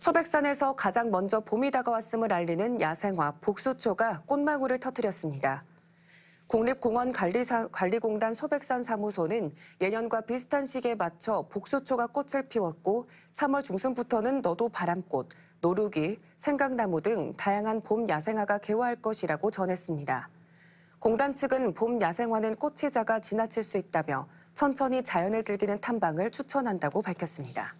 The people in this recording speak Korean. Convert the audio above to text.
소백산에서 가장 먼저 봄이 다가왔음을 알리는 야생화 복수초가 꽃망울을 터뜨렸습니다. 국립공원관리공단 소백산 사무소는 예년과 비슷한 시기에 맞춰 복수초가 꽃을 피웠고 3월 중순부터는 너도 바람꽃, 노루기, 생강나무 등 다양한 봄 야생화가 개화할 것이라고 전했습니다. 공단 측은 봄 야생화는 꽃이 자가 지나칠 수 있다며 천천히 자연을 즐기는 탐방을 추천한다고 밝혔습니다.